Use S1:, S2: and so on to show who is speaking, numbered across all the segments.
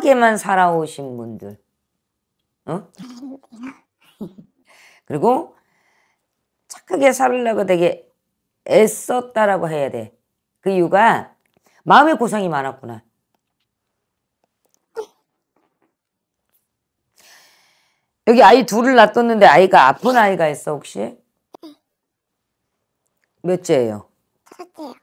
S1: 편하게만 살아오신 분들. 어? 그리고 착하게 살려고 되게 애썼다라고 해야 돼. 그 이유가 마음의 고생이 많았구나. 여기 아이 둘을 낳뒀는데 아이가 아픈 아이가 있어 혹시? 몇째예요? 첫째요.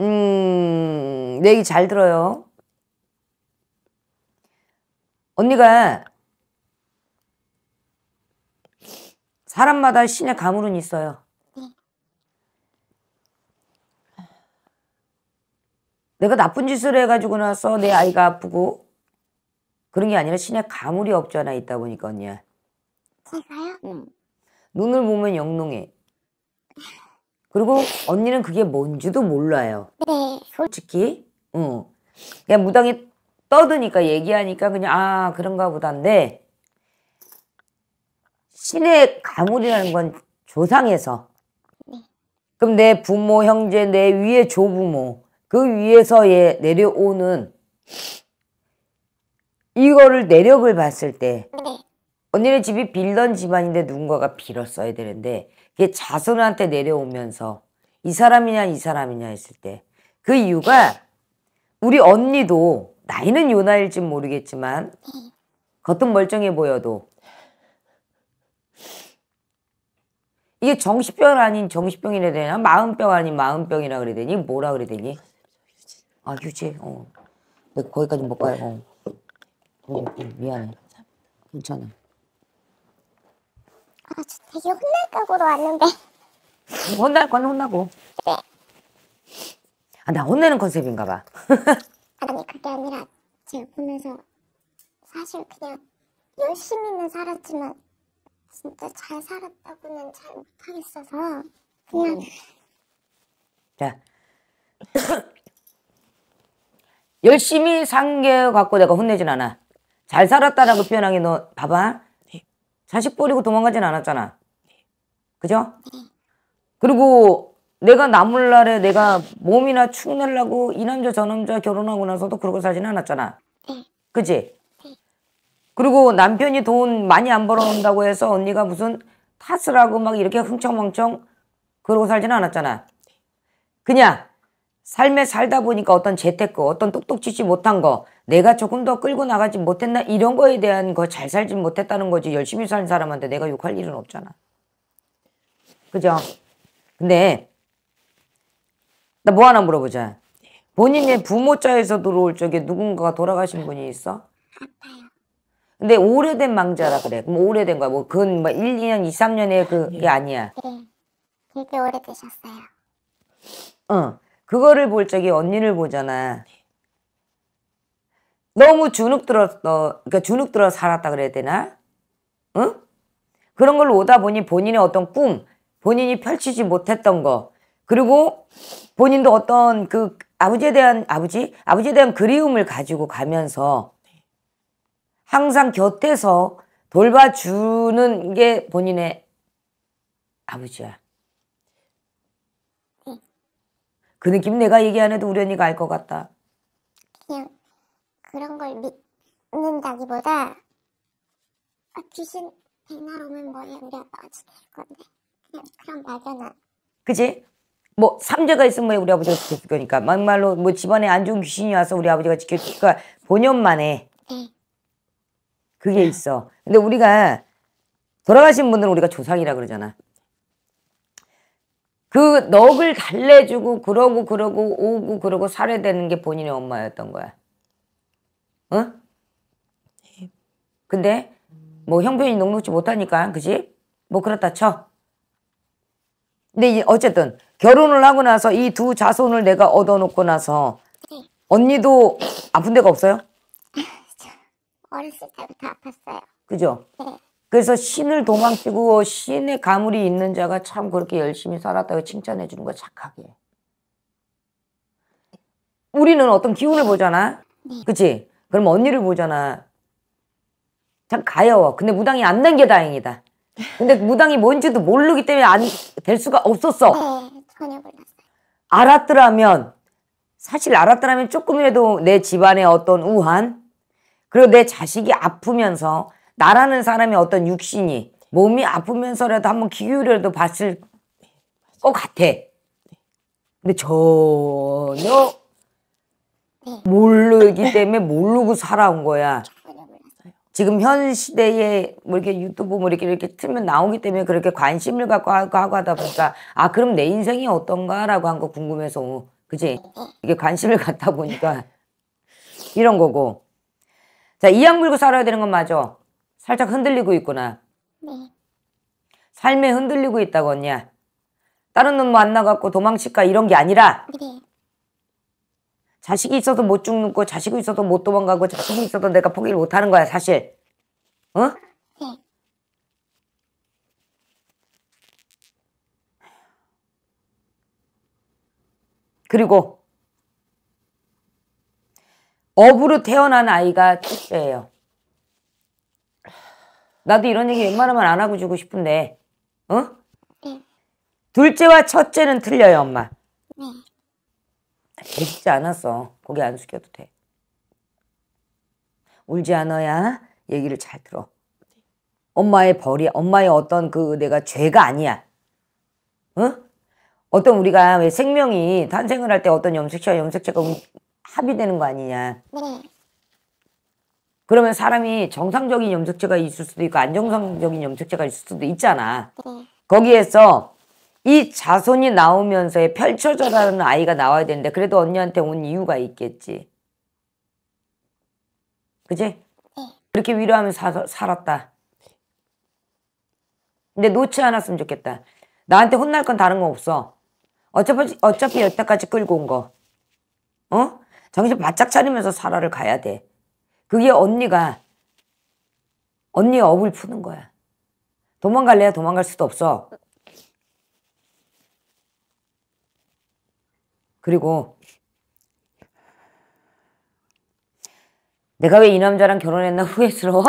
S1: 음, 내 얘기 잘 들어요. 언니가 사람마다 신의 가물은 있어요. 내가 나쁜 짓을 해가지고 나서 내 아이가 아프고 그런 게 아니라 신의 가물이 없지 않아 있다 보니까 언니야.
S2: 제가요? 응. 음.
S1: 눈을 보면 영롱해. 그리고 언니는 그게 뭔지도 몰라요. 네. 솔직히. 응. 그냥 무당이 떠드니까 얘기하니까 그냥 아 그런가 보다인데 신의 가물이라는 건 조상에서 네. 그럼 내 부모 형제 내 위에 조부모 그 위에서 얘 내려오는 이거를 내력을 봤을 때 네. 언니네 집이 빌런 집안인데 누군가가 빌었어야 되는데 그게 자손한테 내려오면서 이 사람이냐 이 사람이냐 했을 때 그 이유가 우리 언니도 나이는 요나일진 모르겠지만 겉은 멀쩡해 보여도 이게 정신병 아닌 정신병이라 되냐 마음병 아닌 마음병이라 그래야 되니 뭐라 그래야 되니 아 휴지 어 내가 네, 거기까지 못 가요 어. 어, 어. 미안해 괜찮아 아, 저 되게 혼날 까오로 왔는데. 혼날 건 혼나고. 네. 아, 나 혼내는 컨셉인가 봐.
S2: 아니, 그게 아니라 제가 보면서 사실 그냥 열심히는 살았지만 진짜 잘 살았다고는 잘 못하겠어서
S1: 그냥 음. 자 열심히 산 게 갖고 내가 혼내진 않아 잘 살았다라고 표현한 게너 봐봐 자식 버리고 도망가진 않았잖아. 네. 그죠? 네. 그리고 내가 남을 날에 내가 몸이나 축내려고 이 남자 저 남자 결혼하고 나서도 그러고 살진 않았잖아. 네. 그지? 그리고 남편이 돈 많이 안 벌어온다고 해서 언니가 무슨 탓을 하고 막 이렇게 흥청망청 그러고 살진 않았잖아. 그냥 삶에 살다 보니까 어떤 재테크, 어떤 똑똑치지 못한 거, 내가 조금 더 끌고 나가지 못했나 이런 거에 대한 거 잘 살지 못했다는 거지 열심히 산 사람한테 내가 욕할 일은 없잖아. 그죠? 근데 나 뭐 하나 물어보자. 본인의 부모자에서 들어올 적에 누군가가 돌아가신 분이 있어? 근데 오래된 망자라 그래. 그럼 오래된 거야. 뭐 그건 뭐 1, 2년, 2, 3년에 그게 네. 아니야.
S2: 네. 되게 오래되셨어요.
S1: 응. 그거를 볼 적에 언니를 보잖아. 너무 주눅 들었어. 그러니까 주눅 들어 살았다 그래야 되나? 응? 그런 걸 오다 보니 본인의 어떤 꿈, 본인이 펼치지 못했던 거, 그리고 본인도 어떤 그 아버지에 대한 아버지, 아버지에 대한 그리움을 가지고 가면서 항상 곁에서 돌봐주는 게 본인의 아버지야. 그 느낌 내가 얘기 안 해도 우리 언니가 알 것 같다.
S2: 그냥 그런 걸 믿는다기보다 아, 귀신 백날 오면 뭐야 우리 아빠가 죽일 건데 그냥 그런 막연한.
S1: 그치뭐 삼재가 있으면 뭐 우리 아버지가 죽켜 거니까 막말로 뭐 집안에 안 좋은 귀신이 와서 우리 아버지가 지켜줄 거니까 본연 만에 네. 그게 있어. 근데 우리가 돌아가신 분들은 우리가 조상이라 그러잖아. 그 넋을 달래주고 그러고 그러고 오고 그러고 살해되는 게 본인의 엄마였던 거야. 어? 근데 뭐 형편이 녹록지 못하니까 그지? 뭐 그렇다 쳐. 근데 어쨌든 결혼을 하고 나서 이 두 자손을 내가 얻어놓고 나서 언니도 아픈 데가 없어요?
S2: 어렸을 때부터 아팠어요. 그죠? 네.
S1: 그래서 신을 도망치고 신의 가물이 있는 자가 참 그렇게 열심히 살았다고 칭찬해 주는 거 착하게. 우리는 어떤 기운을 보잖아. 네. 그치? 그럼 언니를 보잖아. 참 가여워. 근데 무당이 안 된 게 다행이다. 근데 무당이 뭔지도 모르기 때문에 안 될 수가 없었어. 네, 전혀 몰랐어요. 알았더라면 사실 알았더라면 조금이라도 내 집안의 어떤 우한 그리고 내 자식이 아프면서 나라는 사람이 어떤 육신이 몸이 아프면서라도 한번 기울여도 봤을 것 같아. 근데 전혀 네. 모르기 때문에 모르고 살아온 거야. 지금 현 시대에 뭐 이렇게 유튜브 뭐 이렇게 이렇게 틀면 나오기 때문에 그렇게 관심을 갖고 하고 하다 보니까 아 그럼 내 인생이 어떤가라고 한 거 궁금해서 어, 그지 이게 관심을 갖다 보니까 네. 이런 거고 자 이악 물고 살아야 되는 건 맞아 살짝 흔들리고 있구나. 네. 삶에 흔들리고 있다고 언니야. 다른 놈 만나갖고 도망칠까 이런 게 아니라 네. 자식이 있어도 못 죽는 거 자식이 있어도 못 도망가고 자식이 있어도 내가 포기를 못하는 거야 사실. 어? 네. 그리고 업으로 태어난 아이가 축제예요. 나도 이런 얘기 웬만하면 안 하고 주고 싶은데, 어? 네. 둘째와 첫째는 틀려요, 엄마. 네. 애지 않았어. 고개 안 숙여도 돼. 울지 않아야 얘기를 잘 들어. 엄마의 벌이, 엄마의 어떤 그 내가 죄가 아니야. 어? 어떤 우리가 왜 생명이 탄생을 할 때 어떤 염색체와 염색체가 합의되는 거 아니냐. 네. 그러면 사람이 정상적인 염색체가 있을 수도 있고 안정상적인 염색체가 있을 수도 있잖아. 네. 거기에서 이 자손이 나오면서 펼쳐져라는 아이가 나와야 되는데 그래도 언니한테 온 이유가 있겠지. 그지? 네. 그렇게 위로하면 사, 살았다. 근데 놓지 않았으면 좋겠다. 나한테 혼날 건 다른 거 없어. 어차피, 어차피 여태까지 끌고 온 거. 어? 정신 바짝 차리면서 살아를 가야 돼. 그게 언니가 언니 업을 푸는 거야. 도망갈래야 도망갈 수도 없어. 그리고 내가 왜 이 남자랑 결혼했나 후회스러워?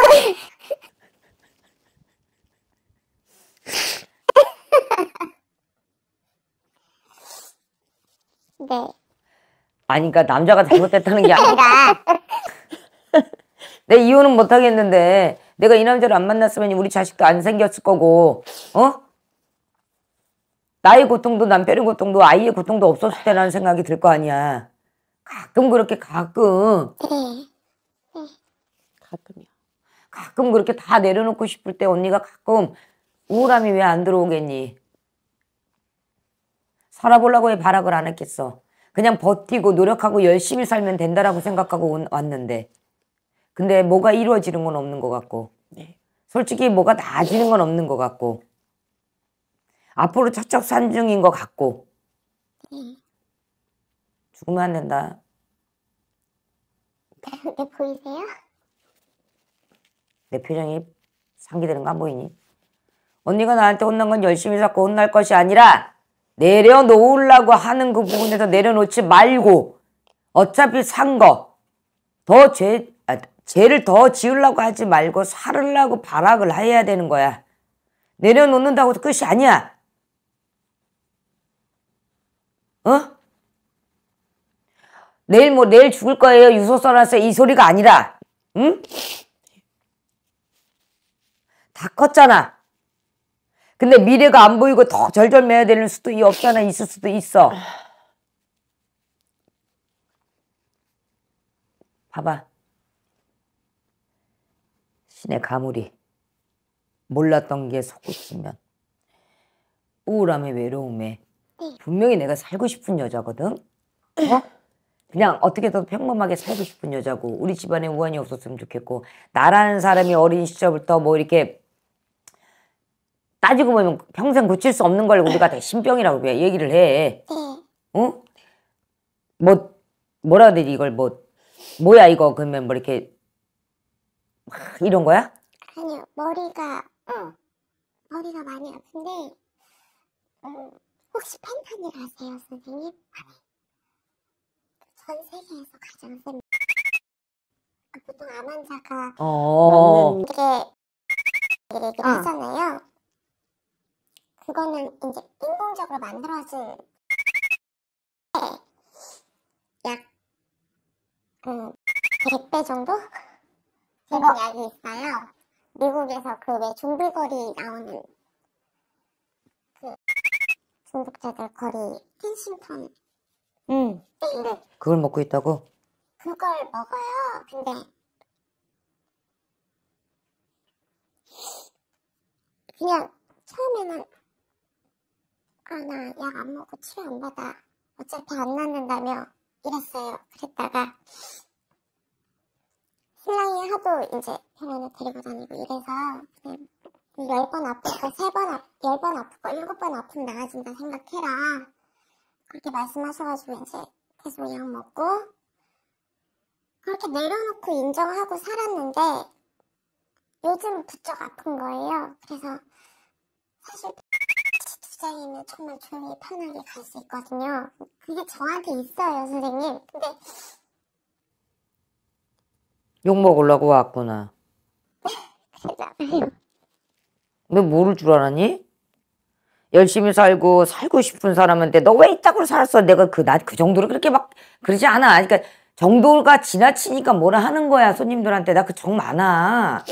S1: 네. 아니 그러니까 남자가 잘못됐다는 게 아니라 내 이혼은 못하겠는데 내가 이 남자를 안 만났으면 우리 자식도 안 생겼을 거고 어? 나의 고통도 남편의 고통도 아이의 고통도 없었을 때라는 생각이 들 거 아니야. 가끔 그렇게 가끔 가끔이요. 가끔 그렇게 다 내려놓고 싶을 때 언니가 가끔 우울함이 왜 안 들어오겠니? 살아보려고 왜 발악을 안 했겠어? 그냥 버티고 노력하고 열심히 살면 된다라고 생각하고 온, 왔는데 근데 뭐가 이루어지는 건 없는 것 같고 네. 솔직히 뭐가 나아지는 건 없는 것 같고 앞으로 척척산중인 것 같고 네. 죽으면 안 된다.
S2: 네 보이세요?
S1: 내 표정이 상기되는 거 안 보이니? 언니가 나한테 혼난 건 열심히 잡고 혼날 것이 아니라 내려놓으려고 하는 그 부분에서 내려놓지 말고 어차피 산거더죄 죄를 더 지으려고 하지 말고 살으려고 발악을 해야 되는 거야. 내려놓는다고 해서 끝이 아니야. 어? 내일 뭐 내일 죽을 거예요. 유서 써놨어요. 이 소리가 아니라. 응? 다 컸잖아. 근데 미래가 안 보이고 더 절절매야 되는 수도 없잖아. 있을 수도 있어. 봐봐. 신의 가물이 몰랐던 게속구치면 우울함에 외로움에 분명히 내가 살고 싶은 여자거든. 어? 그냥 어떻게든 평범하게 살고 싶은 여자고 우리 집안에 우환이 없었으면 좋겠고 나라는 사람이 어린 시절부터 뭐 이렇게 따지고 보면 평생 고칠 수 없는 걸 우리가 다 신병이라고 얘기를 해. 어? 뭐 뭐라 해야 되지 이걸 뭐 뭐야 이거 그러면 뭐 이렇게 이런 거야?
S2: 아니요 머리가 응. 어, 머리가 많이 아픈데 음, 혹시 펜타닐 아세요 선생님? 전 세계에서 가장 센 아, 보통 암 환자가 어. 먹게얘기 어. 하잖아요 그거는 이제 인공적으로 만들어진 약 음, 100배 정도? 그런 약이 있어요. 미국에서 그왜 종들거리 나오는 그 중독자들 거리 펜싱턴. 응. 음.
S1: 그걸 먹고 있다고?
S2: 그걸 먹어요. 근데 그냥 처음에는 아 나 약 안 먹고 치료 안 받아 어차피 안 낫는다며 이랬어요. 그랬다가 신랑이 하도 이제 병원에 데리고 다니고 이래서 10번 아프고 3번 아 10번 아프고 7번 아프 나아진다 생각해라 그렇게 말씀하셔가지고 이제 계속 약 먹고 그렇게 내려놓고 인정하고 살았는데 요즘 부쩍 아픈 거예요 그래서 사실 직장에는 정말 조용히 편하게 갈 수 있거든요 그게 저한테 있어요 선생님 근데
S1: 욕 먹으려고 왔구나. 너 모를 줄 알았니? 열심히 살고 살고 싶은 사람한테 너 왜 이따구로 살았어? 내가 그나그 그 정도로 그렇게 막 그러지 않아. 그러니까 정도가 지나치니까 뭐라 하는 거야 손님들한테 나 그 정 많아.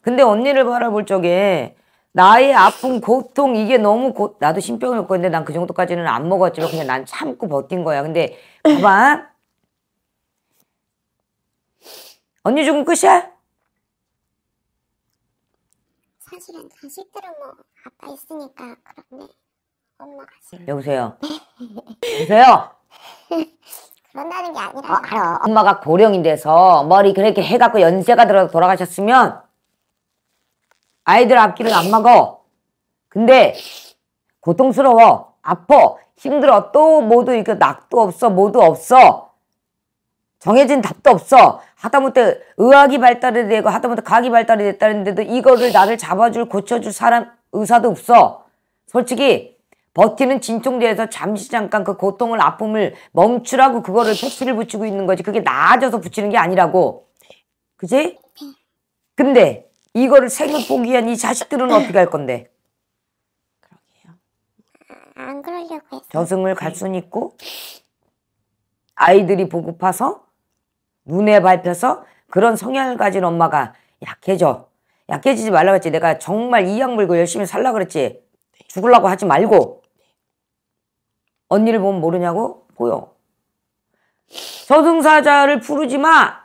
S1: 근데 언니를 바라볼 적에 나의 아픔 고통 이게 너무 고 나도 신병을 먹고 있난그 정도까지는 안 먹었지만 그냥 난 참고 버틴 거야. 근데 봐봐 언니 죽음 끝이야?
S2: 사실은 자식들은 뭐 아빠 있으니까 그런데 엄마가
S1: 싫어. 여보세요. 여보세요.
S2: 그런다는 게 아니라. 어, 알아.
S1: 엄마가 고령이 돼서 머리 그렇게 해갖고 연세가 들어서 돌아가셨으면 아이들 앞길은 안 막어. 근데 고통스러워, 아퍼 힘들어, 또 모두 이거 낙도 없어, 모두 없어. 정해진 답도 없어. 하다못해 의학이 발달이 되고 하다못해 과학이 발달이 됐다는데도 이거를 나를 잡아줄 고쳐줄 사람 의사도 없어. 솔직히 버티는 진통제에서 잠시 잠깐 그 고통을 아픔을 멈추라고 그거를 패치를 붙이고 있는 거지. 그게 나아져서 붙이는 게 아니라고. 그지? 근데 이거를 생을 포기한 이 자식들은 어떻게 할 건데?
S2: 그러게요. 안 그러려고
S1: 했어. 저승을 갈순 네. 있고 아이들이 보고파서 눈에 밟혀서 그런 성향을 가진 엄마가 약해져. 약해지지 말라고 했지. 내가 정말 이약 물고 열심히 살라 그랬지. 죽을라고 하지 말고. 언니를 보면 모르냐고? 보여. 저승사자를 부르지 마!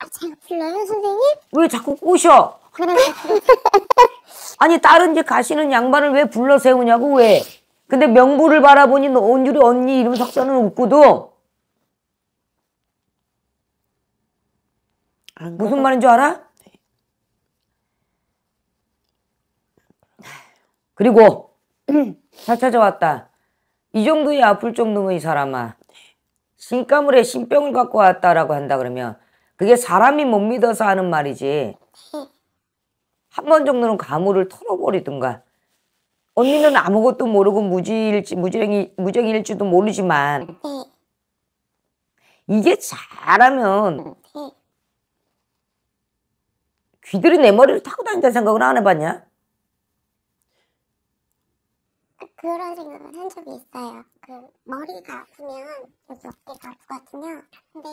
S1: 아, 잘 불러요, 선생님? 왜 자꾸 꼬셔? 아니, 다른 집 가시는 양반을 왜 불러 세우냐고, 왜? 근데 명부를 바라보니 온유리 언니 이름 석자는 없고도 무슨 말인 줄 알아? 네. 그리고 잘 찾아왔다. 이 정도의 아플 정도의 사람아. 네. 신가물에 신병을 갖고 왔다라고 한다 그러면 그게 사람이 못 믿어서 하는 말이지. 한 번 정도는 가물을 털어버리든가. 언니는 아무것도 모르고 무지일지 무정이 무정일지도 모르지만 네. 이게 잘하면 음. 귀들이 내 머리를 타고 다닌다는 생각을안 해봤냐?
S2: 그런 생각을 한 적이 있어요. 그 머리가 아프면 여기 어깨가 아프거든요. 근데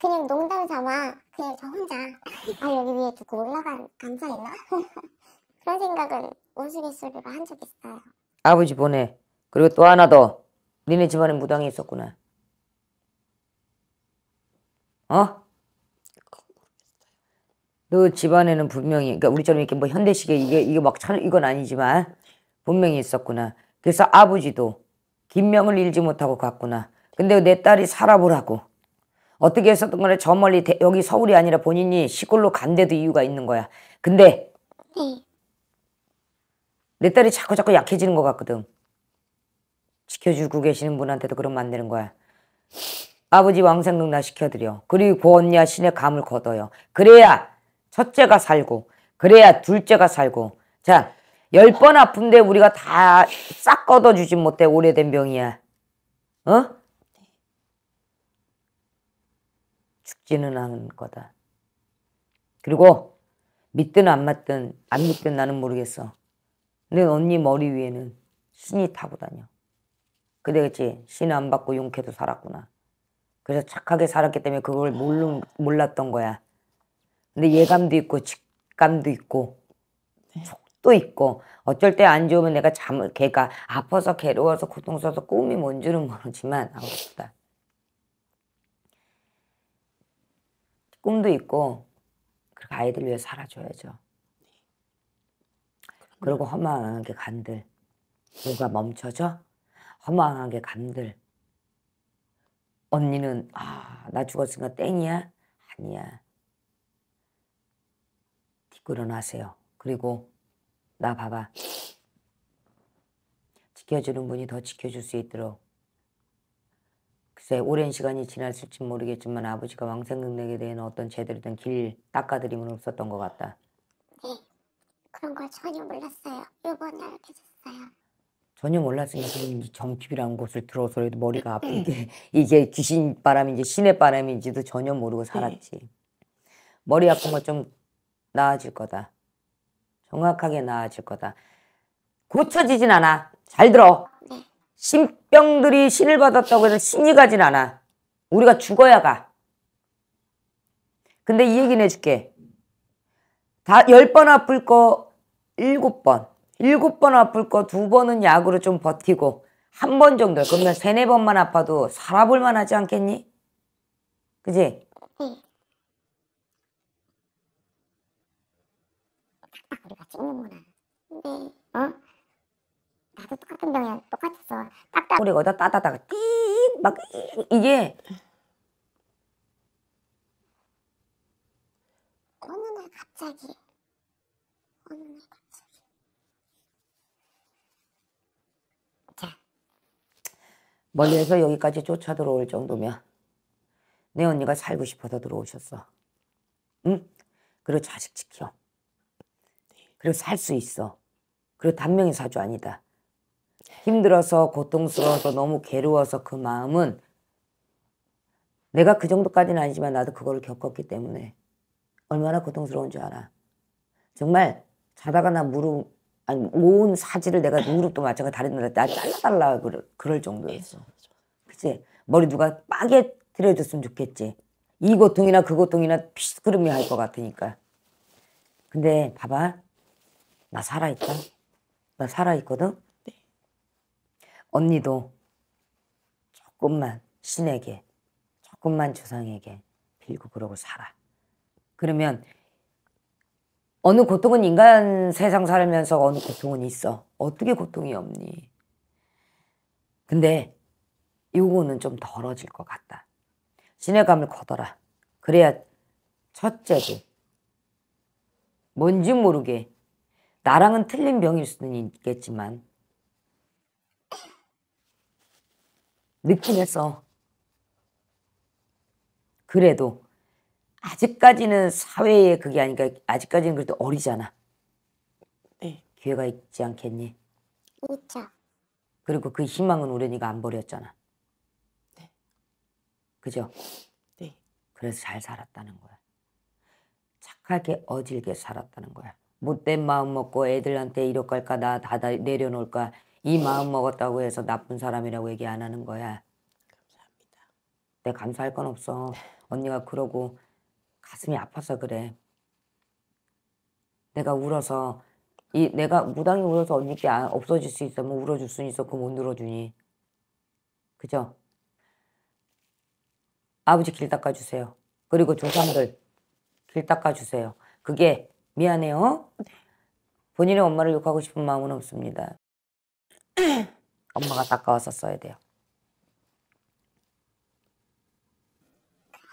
S2: 그냥 농담 삼아 그냥 저 혼자 아 여기 위에 두고 올라간 감사 있나 그런 생각은 우스갯소리로 한적이 있어요.
S1: 아버지 보내. 그리고 또 하나 더. 니네 집안에 무당이 있었구나. 어? 너 집안에는 분명히 그러니까 우리처럼 이렇게 뭐 현대식의 이게 이게 막 천, 이건 아니지만 분명히 있었구나. 그래서 아버지도 김명을 잃지 못하고 갔구나. 근데 내 딸이 살아보라고 어떻게 했었던 거래 저 멀리 대, 여기 서울이 아니라 본인이 시골로 간데도 이유가 있는 거야. 근데 네. 내 딸이 자꾸 자꾸 약해지는 것 같거든. 지켜주고 계시는 분한테도 그러면 안 되는 거야. 아버지 왕생동 나 시켜드려. 그리고 그 언니와 신의 감을 거둬요 그래야 첫째가 살고 그래야 둘째가 살고 자 열 번 아픈데 우리가 다 싹 걷어주지 못해 오래된 병이야 어? 죽지는 않을 거다 그리고 믿든 안 맞든 안 믿든 나는 모르겠어 내 언니 머리 위에는 신이 타고 다녀 그대겠지 신 안 받고 용케도 살았구나 그래서 착하게 살았기 때문에 그걸 모르, 몰랐던 거야 근데 예감도 있고 직감도 있고 네. 속도 있고 어쩔 때 안 좋으면 내가 잠을 걔가 아파서 괴로워서 고통스러워서 꿈이 뭔지는 모르지만 아우 싶다. 꿈도 있고 그리고 아이들 위해 살아줘야죠. 그리고 허망한 게 간들 뭐가 멈춰져 허망한 게 간들 언니는 아나 죽었으니까 땡이야 아니야 끌어하세요 그리고 나 봐봐. 지켜주는 분이 더 지켜줄 수 있도록 글쎄 오랜 시간이 지났을지 모르겠지만 아버지가 왕생각내에 대한 어떤 제대로 된길 닦아드림은 없었던 것 같다.
S2: 네. 그런 걸 전혀 몰랐어요. 요번에 알게 됐어요.
S1: 전혀 몰랐으니까 정집이라는 곳을 들어서라도 머리가 아픈 게 이게 귀신 바람인지 신의 바람인지도 전혀 모르고 네. 살았지. 머리 아픈 거좀 나아질 거다. 정확하게 나아질 거다. 고쳐지진 않아. 잘 들어. 네. 신병들이 신을 받았다고 해서 신이 가진 않아. 우리가 죽어야 가. 근데 이 얘기는 해줄게. 다, 열 번 아플 거 일곱 번. 일곱 번 아플 거 두 번은 약으로 좀 버티고, 한 번 정도. 그러면 세네 번만 아파도 살아볼 만하지 않겠니? 그지?
S2: 응. 네. 찍는구나. 근데 어?
S1: 나도 똑같은 병이야. 똑같았어. 딱딱 우리 어디다 따다다가 띠막 이게
S2: 어느 날 갑자기 어느 날 갑자기
S1: 자 멀리에서 여기까지 쫓아 들어올 정도면 내 언니가 살고 싶어서 들어오셨어. 응? 그리고 자식 지켜. 그리고 살수 있어. 그리고 단명이 사주 아니다. 힘들어서 고통스러워서 너무 괴로워서 그 마음은 내가 그 정도까지는 아니지만 나도 그거 겪었기 때문에 얼마나 고통스러운 줄 알아. 정말 자다가 나 무릎 아니 온 사지를 내가 무릎도 마찬가지 다리 나 잘라달라 그럴, 그럴 정도였어. 그치? 머리 누가 빠개뜨려 줬으면 좋겠지. 이 고통이나 그 고통이나 피스그름이 할 것 같으니까. 근데 봐봐. 나 살아있다. 나 살아있거든. 네. 언니도 조금만 신에게 조금만 조상에게 빌고 그러고 살아. 그러면 어느 고통은 인간 세상 살면서 어느 고통은 있어. 어떻게 고통이 없니? 근데 요거는 좀 덜어질 것 같다. 신뢰감을 거둬라. 그래야 첫째도 뭔지 모르게 나랑은 틀린 병일 수는 있겠지만 느낌에서 그래도 아직까지는 사회에 그게 아니까 니 아직까지는 그래도 어리잖아. 네. 기회가 있지 않겠니? 있죠. 그리고 그 희망은 우리 이니가안 버렸잖아. 네. 그죠? 네. 그래서 잘 살았다는 거야. 착하게 어질게 살았다는 거야. 못된 마음 먹고 애들한테 이럴 갈까 나 다 내려놓을까 이 마음 먹었다고 해서 나쁜 사람이라고 얘기 안 하는 거야. 감사합니다. 내 감사할 건 없어. 언니가 그러고 가슴이 아파서 그래. 내가 울어서 이 내가 무당이 울어서 언니께 아, 없어질 수 있으면 뭐 울어줄 수 있어. 그 못 울어주니. 그죠? 아버지 길 닦아주세요. 그리고 조상들 길 닦아주세요. 그게 미안해요. 네. 본인의 엄마를 욕하고 싶은 마음은 없습니다. 엄마가 가까워서 써야 돼요.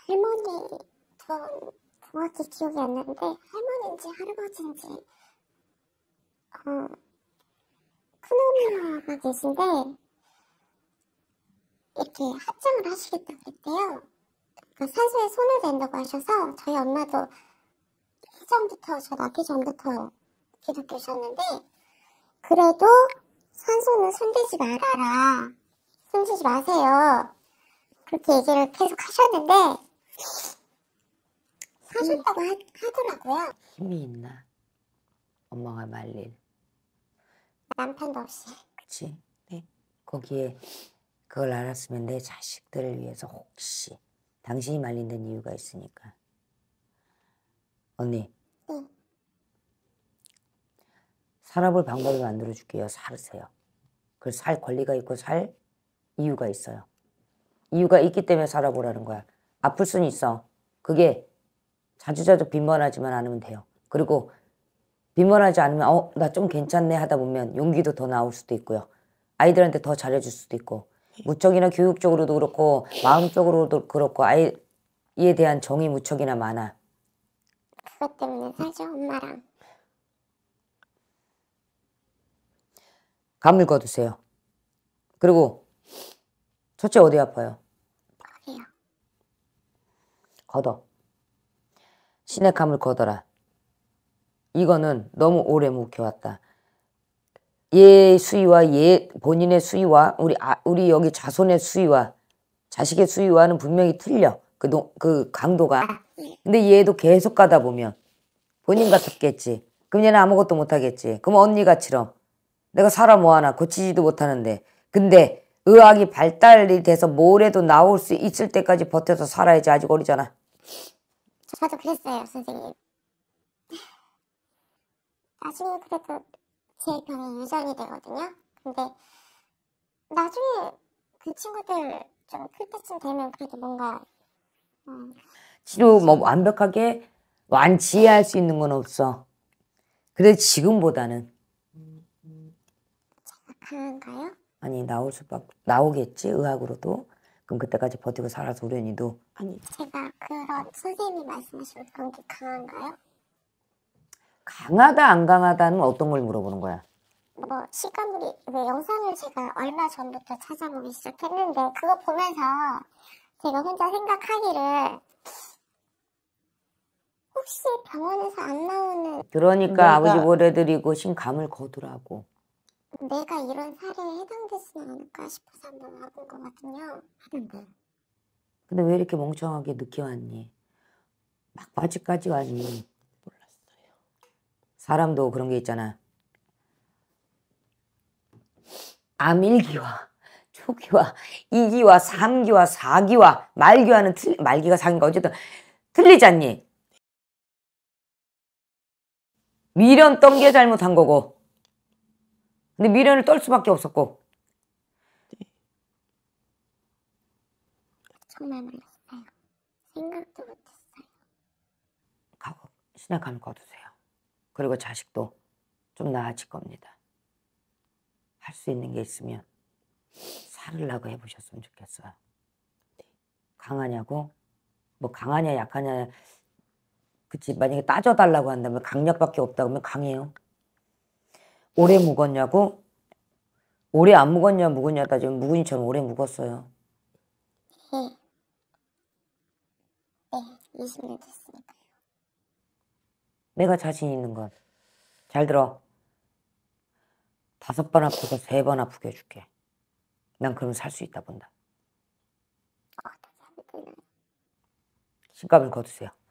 S2: 할머니 전 정확히 기억이 안 나는데 할머니인지 할아버지인지 어, 큰엄마가 계신데 이렇게 합장을 하시겠다고 했대요. 그러니까 산소에 손을 댄다고 하셔서 저희 엄마도 그 전부터 저 낳기 전부터 기독교셨는데 그래도 산소는 손대지 말아라 손대지 마세요 그렇게 얘기를 계속 하셨는데 사셨다고 하, 하더라고요
S1: 힘이 있나 엄마가 말린
S2: 남편도 없이
S1: 그치 네 거기에 그걸 알았으면 내 자식들을 위해서 혹시 당신이 말린 데는 이유가 있으니까 언니. 살아볼 방법을 만들어 줄게요. 살으세요. 그 살 권리가 있고 살 이유가 있어요. 이유가 있기 때문에 살아보라는 거야. 아플 수 있어. 그게 자주자주 빈번하지만 않으면 돼요. 그리고 빈번하지 않으면 어나 좀 괜찮네 하다 보면 용기도 더 나올 수도 있고요. 아이들한테 더 잘해줄 수도 있고 무척이나 교육적으로도 그렇고 마음적으로도 그렇고 아이에 대한 정이 무척이나 많아.
S2: 그것 때문에 사죠 엄마랑
S1: 감 읽어두세요 그리고 첫째 어디 아파요? 턱이요 걷어 시내감을 걷어라 이거는 너무 오래 묵혀왔다 얘 수위와 얘 본인의 수위와 우리 아, 우리 여기 자손의 수위와 자식의 수위와는 분명히 틀려 그, 노, 그 강도가. 아, 네. 근데 얘도 계속 가다 보면 본인 같았겠지. 그럼 얘는 아무것도 못하겠지. 그럼 언니가처럼 내가 살아 뭐하나 고치지도 못하는데. 근데 의학이 발달이 돼서 뭘해도 나올 수 있을 때까지 버텨서 살아야지 아직 어리잖아.
S2: 저도 그랬어요 선생님. 나중에 그래도 제 병이 유전이 되거든요. 근데 나중에 그 친구들 좀 클 때쯤 되면 그래도 뭔가
S1: 치료 뭐 완벽하게 완치할 뭐 수 있는 건 없어. 그래 지금보다는
S2: 그런가요?
S1: 아니 나올 수밖 나오겠지 의학으로도 그럼 그때까지 버티고 살아서 우리 언니도
S2: 아니 제가 그런 선생님이 말씀하신 그런 게 강한가요?
S1: 강하다 안 강하다는 어떤 걸 물어보는 거야?
S2: 뭐 시간이 그 영상을 제가 얼마 전부터 찾아보기 시작했는데 그거 보면서 제가 혼자 생각하기를 혹시 병원에서 안 나오는 그러니까 내가... 아버지 보내드리고
S1: 신감을 거두라고
S2: 내가 이런 사례에 해당되지 않을까 싶어서 한번 와본 거거든요 하던데
S1: 근데 왜 이렇게 멍청하게 늦게 왔니? 막바지까지 왔니? 몰랐어요 사람도 그런 게 있잖아 암일기와 초기와 이기와삼기와사기와 말기와는 틀리, 말기가 사기인가 어쨌든 틀리지 않니? 미련 떤 게 잘못한 거고 근데 미련을 떨 수밖에 없었고
S2: 정말 놀랐어요. 생각도 못했어요.
S1: 가고 신약함 거두세요. 그리고 자식도 좀 나아질 겁니다. 할 수 있는 게 있으면 화를 려고 해보셨으면 좋겠어요. 강하냐고? 뭐 강하냐 약하냐 그치 만약에 따져달라고 한다면 강력밖에 없다 그러면 강해요. 오래 묵었냐고? 오래 안 묵었냐 묵었냐 따지면 묵은이처럼 오래 묵었어요.
S2: 네. 네, 20년 됐으니까요.
S1: 내가 자신 있는 건. 잘 들어. 다섯 번 아프고 세 번 아프게 해줄게. 난 그럼 살 수 있다 본다. 신감을 아, 거두세요.